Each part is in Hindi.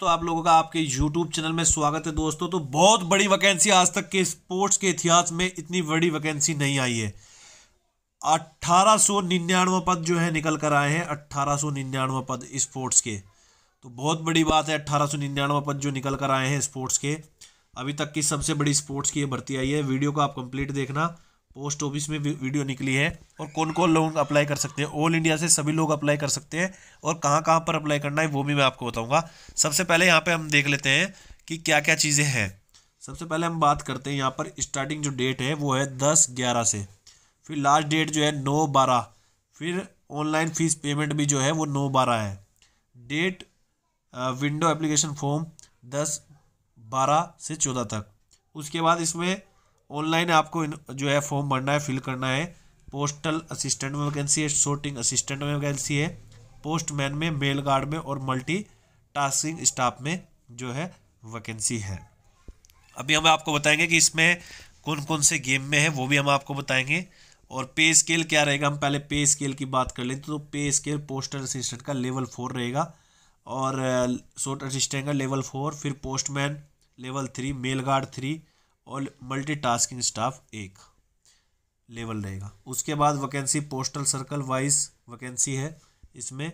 दोस्तों आप लोगों का आपके यूट्यूब चैनल में स्वागत है दोस्तों तो बहुत बड़ी वैकेंसी आज तक के स्पोर्ट्स के इतिहास में इतनी बड़ी वैकेंसी नहीं आई है अट्ठारह सौ निन्यानवे पद जो है निकल कर आए हैं अट्ठारह सौ निन्यानवे पद स्पोर्ट्स के तो बहुत बड़ी बात है अट्ठारह सौ निन्यानवे पद जो निकल कर आए हैं स्पोर्ट्स के अभी तक की सबसे बड़ी स्पोर्ट्स की भर्ती आई है वीडियो को आप कंप्लीट देखना पोस्ट ऑफिस में वीडियो निकली है और कौन कौन लोग अप्लाई कर सकते हैं ऑल इंडिया से सभी लोग अप्लाई कर सकते हैं और कहाँ कहाँ पर अप्लाई करना है वो भी मैं आपको बताऊँगा सबसे पहले यहाँ पर हम देख लेते हैं कि क्या क्या चीज़ें हैं सबसे पहले हम बात करते हैं यहाँ पर स्टार्टिंग जो डेट है वो है दस ग्यारह से फिर लास्ट डेट जो है नौ बारह फिर ऑनलाइन फीस पेमेंट भी जो है वो नौ बारह है डेट विंडो एप्लीकेशन फॉर्म दस बारह से चौदह तक उसके बाद इसमें ऑनलाइन आपको जो है फॉर्म भरना है फिल करना है पोस्टल असिस्टेंट में वैकेंसी है शोटिंग असिस्टेंट में वैकेंसी है पोस्टमैन में मेल गार्ड में और मल्टी टास्किंग स्टाफ में जो है वैकेंसी है अभी हम आपको बताएंगे कि इसमें कौन कौन से गेम में है वो भी हम आपको बताएंगे और पे स्केल क्या रहेगा हम पहले पे स्केल की बात कर लेते तो पे स्केल पोस्टल असिस्टेंट का लेवल फोर रहेगा और शॉर्ट असिस्टेंट का लेवल फोर फिर postman level three mail guard three और मल्टीटास्किंग स्टाफ एक लेवल रहेगा उसके बाद vacancy postal circle wise vacancy है इसमें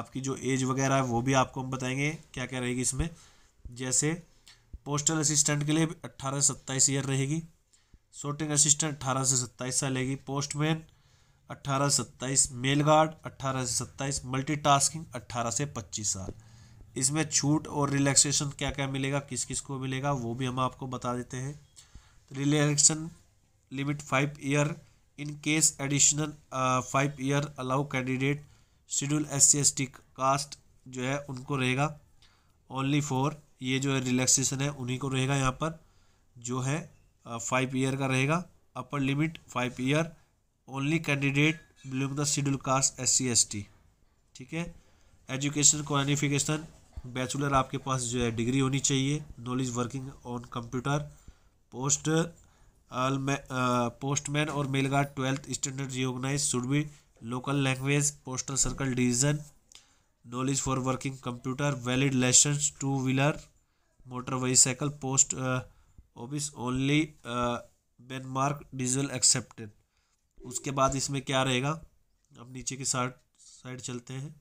आपकी जो एज वगैरह है वो भी आपको हम बताएंगे क्या क्या रहेगी इसमें जैसे पोस्टल असिस्टेंट के लिए अट्ठारह से सत्ताईस ईयर रहेगी सोटिंग असिस्टेंट अट्ठारह से सत्ताईस साल रहेगी पोस्टमैन अट्ठारह से सत्ताईस मेल गार्ड अट्ठारह से सत्ताईस टास्किंग अट्ठारह से पच्चीस साल इसमें छूट और रिलैक्सेशन क्या क्या मिलेगा किस किस को मिलेगा वो भी हम आपको बता देते हैं relaxation limit five year in case additional five year allow candidate schedule S C S T caste जो है उनको रहेगा ओनली फॉर ये जो है रिलैक्सेशन है उन्हीं को रहेगा यहाँ पर जो है फाइव ईयर का रहेगा upper limit five year only candidate belong the schedule caste S C S T ठीक है एजुकेशन क्वालिफिकेशन बैचुलर आपके पास जो है डिग्री होनी चाहिए knowledge working on computer post postman और mail guard twelfth standard recognise should be local language postal circle division knowledge for working computer valid licence two wheeler motor vehicle post office only Denmark diesel accepted उसके बाद इसमें क्या रहेगा अब नीचे की साइड साइड चलते हैं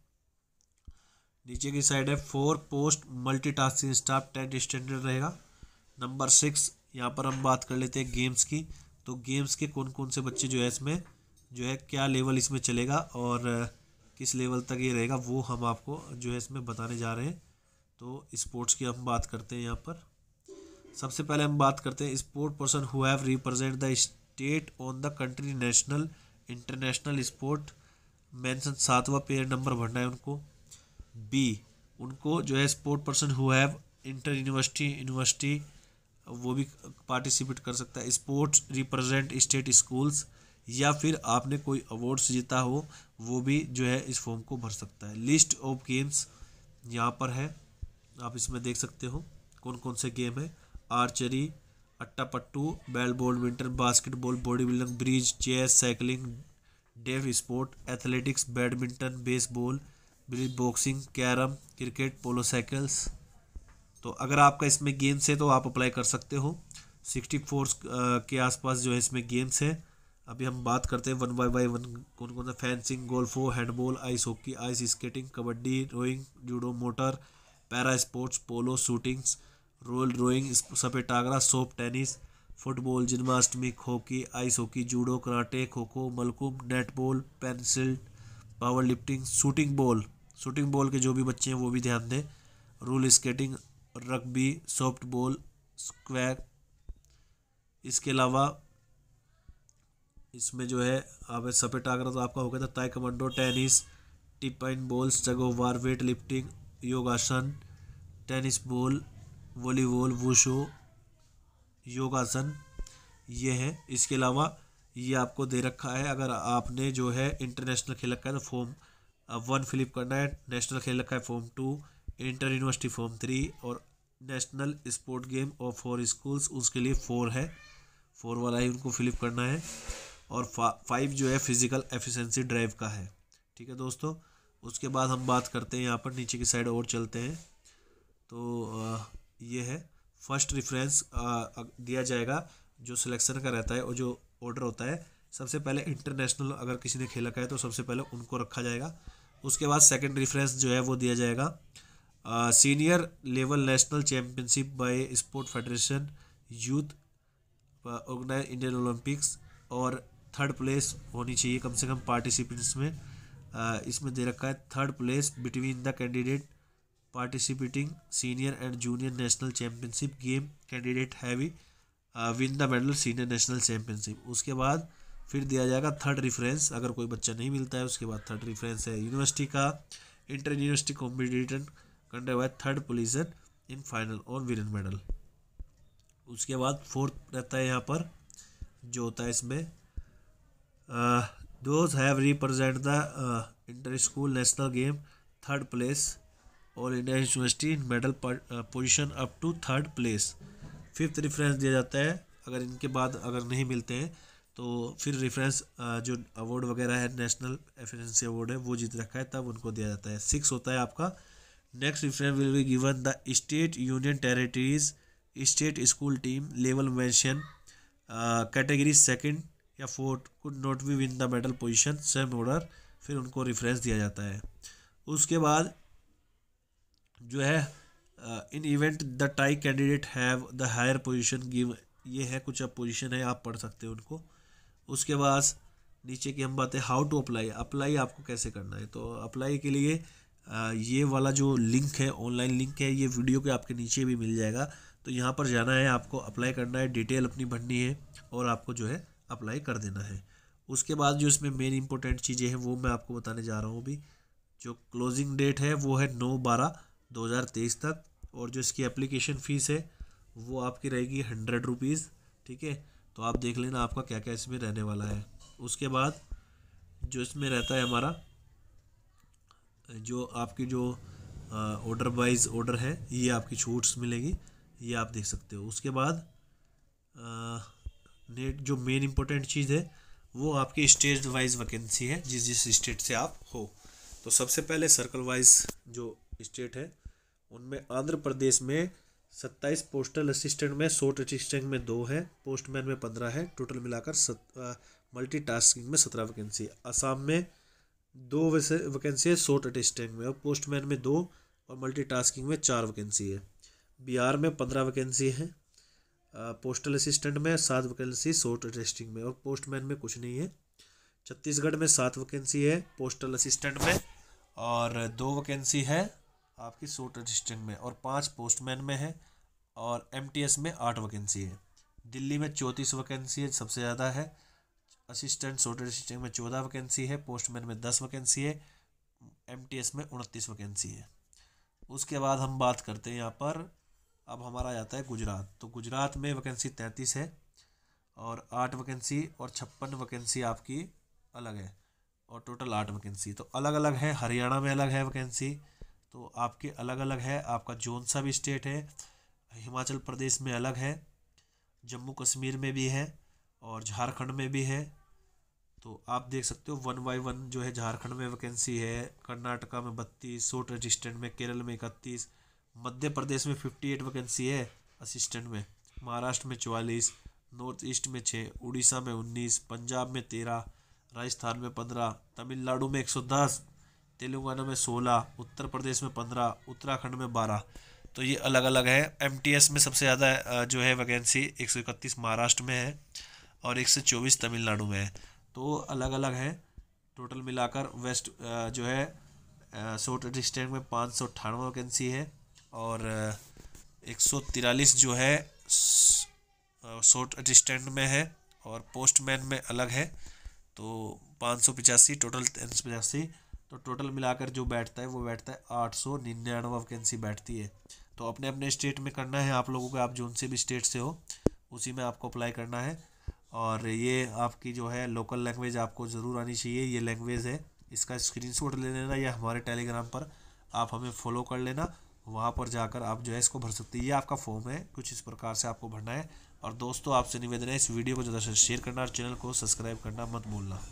नीचे की साइड है four post multitasking staff ten standard रहेगा नंबर सिक्स यहाँ पर हम बात कर लेते हैं गेम्स की तो गेम्स के कौन कौन से बच्चे जो है इसमें जो है क्या लेवल इसमें चलेगा और किस लेवल तक ये रहेगा वो हम आपको जो है इसमें बताने जा रहे हैं तो स्पोर्ट्स की हम बात करते हैं यहाँ पर सबसे पहले हम बात करते हैं sport person who have represent the state on the country national international sport mention सातवा पेयर नंबर भरना है उनको बी उनको जो है sport person who have inter university university वो भी पार्टिसिपेट कर सकता है स्पोर्ट्स रिप्रेजेंट स्टेट स्कूल्स या फिर आपने कोई अवार्ड्स जीता हो वो भी जो है इस फॉर्म को भर सकता है लिस्ट ऑफ गेम्स यहाँ पर है आप इसमें देख सकते हो कौन कौन से गेम है archery Atya Patya ball badminton basketball body building bridge chess cycling deaf sport athletics badminton baseball bridge boxing carrom cricket polo cycles तो अगर आपका इसमें गेम्स है तो आप अप्लाई कर सकते हो सिक्सटी फोर के आसपास जो है इसमें गेम्स है अभी हम बात करते हैं वन बाई बाई वन कौन कौन सा fencing golf handball ice hockey ice skating kabaddi rowing judo motor para sports polo shootings roll rowing टागरा soft tennis football Janmashtami hockey ice hockey judo karate kho kho मलकुम net ball pencil power lifting shooting ball shooting ball के जो भी बच्चे हैं वो भी ध्यान दें roll skating rugby soft ball square इसके अलावा इसमें जो है आप सपेट आगरा तो आपका हो गया था taekwondo tennis tip and balls जगो वार weight lifting yogasana tennis ball volleyball wushu yogasana ये है इसके अलावा ये आपको दे रखा है अगर आपने जो है इंटरनेशनल खेल रखा है तो फॉर्म वन फिलिप करना है नेशनल खेल रखा है form two inter university form three और नेशनल स्पोर्ट गेम और फोर स्कूल्स उसके लिए फोर है फोर वाला ही उनको फिलअप करना है और फा, फाइव जो है फिजिकल एफिशिएंसी ड्राइव का है ठीक है दोस्तों उसके बाद हम बात करते हैं यहाँ पर नीचे की साइड और चलते हैं तो ये है फर्स्ट रिफरेंस दिया जाएगा जो सिलेक्शन का रहता है और जो ऑर्डर होता है सबसे पहले इंटरनेशनल अगर किसी ने खेला का है तो सबसे पहले उनको रखा जाएगा उसके बाद सेकंड रेफरेंस जो है वो दिया जाएगा senior level national championship by sport federation youth organise Indian Olympics और थर्ड प्लेस होनी चाहिए कम से कम पार्टिसिपेंट्स में uh, इसमें दे रखा है third place between the candidate participating senior and junior national championship game candidate heavy win the medal senior national championship उसके बाद फिर दिया जाएगा थर्ड रिफरेंस अगर कोई बच्चा नहीं मिलता है उसके बाद थर्ड रिफरेंस है यूनिवर्सिटी का इंटर यूनिवर्सिटी कॉम्पिटिटन कंडे हुआ है थर्ड पोजीशन इन फाइनल और विनर मेडल उसके बाद फोर्थ रहता है यहाँ पर जो होता है इसमें those have represent the inter school national game third place और India university in medal position up to third place fifth reference दिया जाता है अगर इनके बाद अगर नहीं मिलते हैं तो फिर रेफरेंस जो अवार्ड वगैरह है नेशनल एफिशेंसी अवार्ड है वो जीत रखा है तब उनको दिया जाता है सिक्स होता है आपका next difference will be given the state union territories state school team level mention category second या fourth could not be win the medal position same order फिर उनको रिफरेंस दिया जाता है उसके बाद जो है in event the tie candidate have the higher position give ये है कुछ अब पोजिशन है आप पढ़ सकते हैं उनको उसके बाद नीचे की हम बातें हाउ टू अप्लाई अप्लाई आपको कैसे करना है तो अप्लाई के लिए ये वाला जो लिंक है ऑनलाइन लिंक है ये वीडियो के आपके नीचे भी मिल जाएगा तो यहाँ पर जाना है आपको अप्लाई करना है डिटेल अपनी भरनी है और आपको जो है अप्लाई कर देना है उसके बाद जो इसमें मेन इंपॉर्टेंट चीज़ें हैं वो मैं आपको बताने जा रहा हूँ अभी जो क्लोजिंग डेट है वो है नौ बारह दो हज़ार तेईस तक और जो इसकी एप्लीकेशन फ़ीस है वो आपकी रहेगी हंड्रेड रुपीज़ ठीक है तो आप देख लेना आपका क्या क्या इसमें रहने वाला है उसके बाद जो इसमें रहता है हमारा जो आपकी जो ऑर्डर वाइज ऑर्डर है ये आपकी छूट्स मिलेगी ये आप देख सकते हो उसके बाद नेट जो मेन इम्पोर्टेंट चीज़ है वो आपकी स्टेट वाइज वैकेंसी है जिस जिस स्टेट से आप हो तो सबसे पहले सर्कल वाइज जो स्टेट है उनमें आंध्र प्रदेश में सत्ताईस पोस्टल असिस्टेंट में शॉर्ट असिस्टेंट में दो है पोस्टमैन में पंद्रह है टोटल मिलाकर मल्टी टास्किंग में सत्रह वैकेंसी आसाम में दो वैसे वैकेंसी है शॉर्ट अटिस्टेंट में और पोस्टमैन में दो और मल्टीटास्किंग में चार वैकेंसी है बिहार में पंद्रह वैकेंसी है पोस्टल असिस्टेंट में सात वैकेंसी शॉर्ट अटेस्टिंग में और पोस्टमैन में कुछ नहीं है छत्तीसगढ़ में सात वैकेंसी है पोस्टल असिस्टेंट में और दो वैकेंसी है आपकी शॉर्ट अटिस्टेंट में और पाँच पोस्टमैन में है और एम में आठ वैकेंसी है दिल्ली में चौंतीस वैकेंसी है सबसे ज़्यादा है असिस्टेंट सोटर असिस्टेंट में चौदह वैकेंसी है पोस्टमैन में दस वैकेंसी है एम में उनतीस वैकेंसी है उसके बाद हम बात करते हैं यहाँ पर अब हमारा जाता है गुजरात तो गुजरात में वैकेंसी तैंतीस है और आठ वैकेंसी और छप्पन वैकेंसी आपकी अलग है और टोटल आठ वैकेंसी तो अलग अलग है हरियाणा में अलग है वैकेंसी तो आपके अलग अलग है आपका जोन सा भी स्टेट है हिमाचल प्रदेश में अलग है जम्मू कश्मीर में भी है और झारखंड में भी है तो आप देख सकते हो वन बाई वन जो है झारखंड में वैकेंसी है कर्नाटका में बत्तीस सोट असिस्टेंट में केरल में इकतीस मध्य प्रदेश में फिफ्टी एट वैकेंसी है असिस्टेंट में महाराष्ट्र में चवालीस नॉर्थ ईस्ट में छः उड़ीसा में उन्नीस पंजाब में तेरह राजस्थान में पंद्रह तमिलनाडु में एक सौ दस तेलंगाना में सोलह उत्तर प्रदेश में पंद्रह उत्तराखंड में बारह तो ये अलग अलग है एम में सबसे ज़्यादा जो है वैकेंसी एक महाराष्ट्र में है और एक तमिलनाडु में है तो अलग अलग है टोटल मिलाकर वेस्ट जो है सोट डिस्ट्रिक्ट में पाँच सौ अट्ठानवे वैकेंसी है और एक सौ तिरालीस जो है शॉर्ट डिस्टेंट में है और पोस्टमैन में अलग है तो पाँच सौ पचासी टोटल तीन सौ पचासी तो टोटल मिलाकर जो बैठता है वो बैठता है आठ सौ निन्यानवे वैकेंसी बैठती है तो अपने अपने स्टेट में करना है आप लोगों को आप जो से भी स्टेट से हो उसी में आपको अप्लाई करना है और ये आपकी जो है लोकल लैंग्वेज आपको ज़रूर आनी चाहिए ये लैंग्वेज है इसका स्क्रीनशॉट ले लेना या हमारे टेलीग्राम पर आप हमें फॉलो कर लेना वहाँ पर जाकर आप जो है इसको भर सकते हैं ये आपका फॉर्म है कुछ इस प्रकार से आपको भरना है और दोस्तों आपसे निवेदन है इस वीडियो को ज़्यादा से शेयर करना और चैनल को सब्सक्राइब करना मत भूलना